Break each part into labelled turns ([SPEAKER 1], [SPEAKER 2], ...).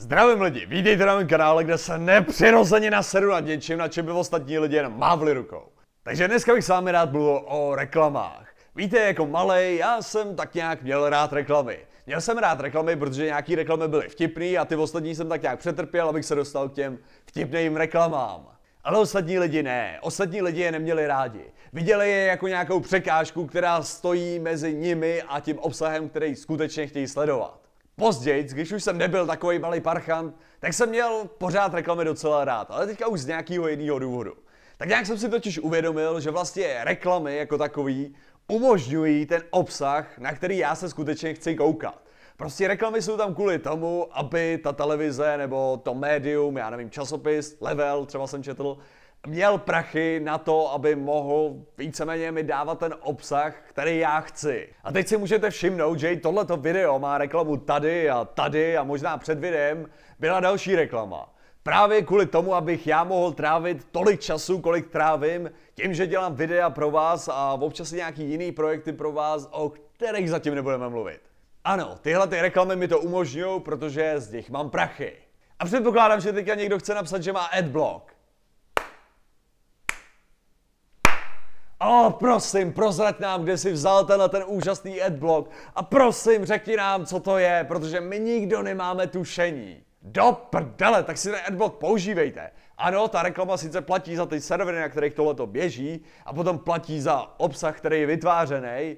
[SPEAKER 1] Zdravím lidi, vítejte na mém kanále, kde se nepřirozeně naseru nad něčím, na čem by ostatní lidi jen mávli rukou. Takže dneska bych s vámi rád mluvil o reklamách. Víte, jako malý, já jsem tak nějak měl rád reklamy. Měl jsem rád reklamy, protože nějaký reklamy byly vtipný a ty ostatní jsem tak nějak přetrpěl, abych se dostal k těm vtipným reklamám. Ale ostatní lidi ne, ostatní lidi je neměli rádi. Viděli je jako nějakou překážku, která stojí mezi nimi a tím obsahem, který skutečně chtějí sledovat. Později, když už jsem nebyl takový malý parchant, tak jsem měl pořád reklamy docela rád, ale teďka už z nějakého jiného důvodu. Tak nějak jsem si totiž uvědomil, že vlastně reklamy jako takový umožňují ten obsah, na který já se skutečně chci koukat. Prostě reklamy jsou tam kvůli tomu, aby ta televize nebo to médium, já nevím, časopis, level, třeba jsem četl, měl prachy na to, aby mohl víceméně mi dávat ten obsah, který já chci. A teď si můžete všimnout, že i tohleto video má reklamu tady a tady a možná před videem byla další reklama. Právě kvůli tomu, abych já mohl trávit tolik času, kolik trávím, tím, že dělám videa pro vás a občas nějaký jiný projekty pro vás, o kterých zatím nebudeme mluvit. Ano, tyhle ty reklamy mi to umožňují, protože z nich mám prachy. A předpokládám, že teďka někdo chce napsat, že má adblock. O, oh, prosím, prozrať nám, kde jsi vzal tenhle ten úžasný adblock a prosím, řekni nám, co to je, protože my nikdo nemáme tušení. Do prdele, tak si ten adblock používejte. Ano, ta reklama sice platí za ty servery, na kterých to běží a potom platí za obsah, který je vytvářený,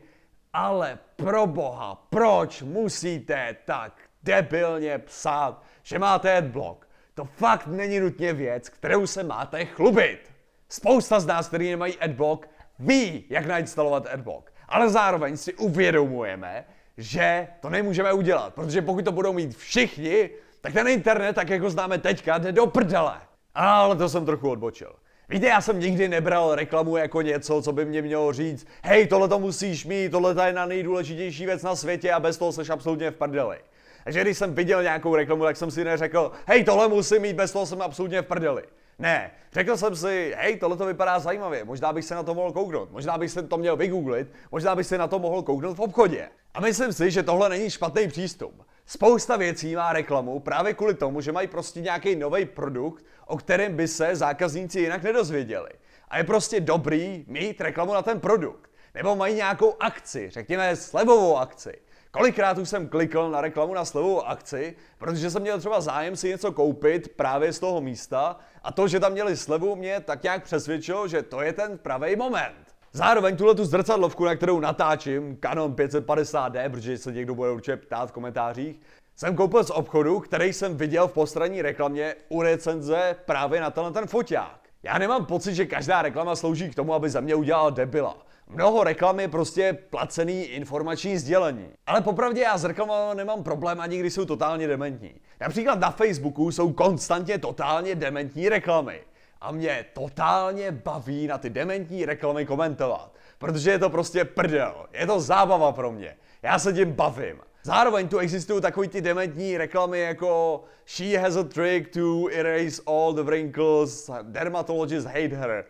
[SPEAKER 1] ale pro boha, proč musíte tak debilně psát, že máte adblock? To fakt není nutně věc, kterou se máte chlubit. Spousta z nás, který nemají adblock, ví, jak nainstalovat Adblock. Ale zároveň si uvědomujeme, že to nemůžeme udělat, protože pokud to budou mít všichni, tak ten internet, tak jako známe teďka, jde do prdele. Ale to jsem trochu odbočil. Víte, já jsem nikdy nebral reklamu jako něco, co by mě mělo říct, hej, tohle to musíš mít, tohle je na nejdůležitější věc na světě a bez toho jsi absolutně v prdeli. Takže když jsem viděl nějakou reklamu, tak jsem si neřekl, hej, tohle musím mít, bez toho jsem absolutně v prdeli. Ne, řekl jsem si, hej, tohle to vypadá zajímavě, možná bych se na to mohl kouknout, možná bych se to měl vygooglit, možná bych se na to mohl kouknout v obchodě. A myslím si, že tohle není špatný přístup. Spousta věcí má reklamu právě kvůli tomu, že mají prostě nějaký nový produkt, o kterém by se zákazníci jinak nedozvěděli. A je prostě dobrý mít reklamu na ten produkt. Nebo mají nějakou akci, řekněme slevovou akci Kolikrát už jsem klikl na reklamu na slevovou akci, protože jsem měl třeba zájem si něco koupit právě z toho místa a to, že tam měli slevu, mě tak nějak přesvědčilo, že to je ten pravý moment. Zároveň tuhle tu zrcadlovku, na kterou natáčím, Canon 550D, protože se někdo bude určitě ptát v komentářích, jsem koupil z obchodu, který jsem viděl v postranní reklamě u recenze právě na tenhle ten foťák. Já nemám pocit, že každá reklama slouží k tomu, aby za mě udělala debila. Mnoho reklamy prostě placený informační sdělení. Ale popravdě já s reklamou nemám problém ani když jsou totálně dementní. Například na Facebooku jsou konstantně totálně dementní reklamy. A mě totálně baví na ty dementní reklamy komentovat. Protože je to prostě prdel. Je to zábava pro mě. Já se tím bavím. Zároveň tu existují takový ty dementní reklamy jako She has a trick to erase all the wrinkles, dermatologists hate her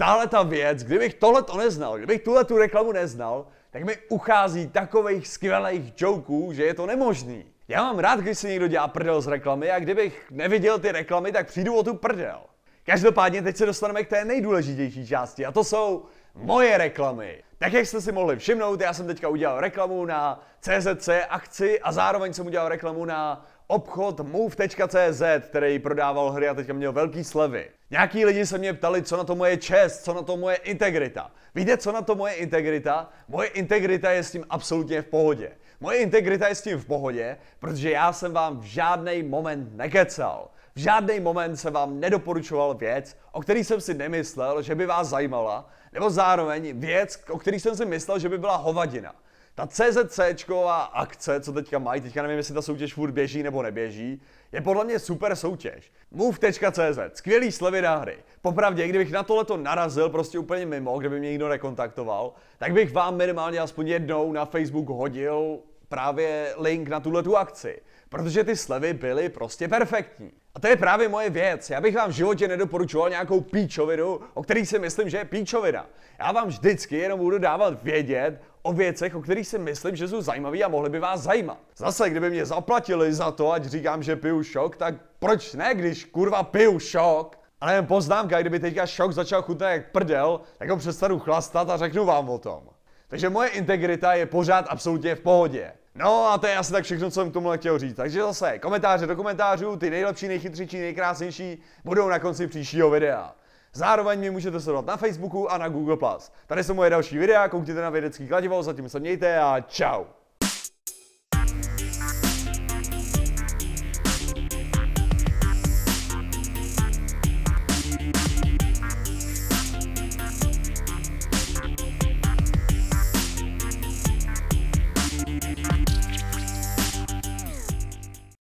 [SPEAKER 1] tahle ta věc, kdybych tohle to neznal, kdybych tuhle tu reklamu neznal, tak mi uchází takových skvělých joků, že je to nemožný. Já mám rád, když si někdo dělá prdel z reklamy a kdybych neviděl ty reklamy, tak přijdu o tu prdel. Každopádně teď se dostaneme k té nejdůležitější části a to jsou moje reklamy. Tak jak jste si mohli všimnout, já jsem teďka udělal reklamu na CZC akci a zároveň jsem udělal reklamu na obchod move.cz, který prodával hry a teďka měl velký slevy. Nějaký lidi se mě ptali, co na to moje čest, co na to moje integrita. Víte, co na to moje integrita? Moje integrita je s tím absolutně v pohodě. Moje integrita je s tím v pohodě, protože já jsem vám v žádný moment nekecal v žádný moment se vám nedoporučoval věc, o který jsem si nemyslel, že by vás zajímala, nebo zároveň věc, o který jsem si myslel, že by byla hovadina. Ta CZCčková akce, co teďka mají, teďka nevím, jestli ta soutěž furt běží nebo neběží, je podle mě super soutěž. Move.cz, skvělý slevy na hry. Popravdě, kdybych na tohleto narazil prostě úplně mimo, kdyby mě někdo nekontaktoval, tak bych vám minimálně aspoň jednou na Facebook hodil právě link na tuhle tu akci, protože ty slevy byly prostě perfektní. A to je právě moje věc. Já bych vám v životě nedoporučoval nějakou píčovinu, o kterých si myslím, že je píčovina. Já vám vždycky jenom budu dávat vědět o věcech, o kterých si myslím, že jsou zajímavé a mohly by vás zajímat. Zase, kdyby mě zaplatili za to, ať říkám, že piju šok, tak proč ne, když kurva piju šok? A nevím, poznámka, kdyby teďka šok začal chutnat jak prdel, tak ho přestanu chlastat a řeknu vám o tom. Takže moje integrita je pořád absolutně v pohodě. No a to je asi tak všechno, co jsem k tomu chtěl říct. Takže zase, komentáře do komentářů, ty nejlepší, nejchytřejší, nejkrásnější budou na konci příštího videa. Zároveň mi můžete sledovat na Facebooku a na Google+. Tady jsou moje další videa, koukněte na vědecký kladivo, zatím se mějte a čau.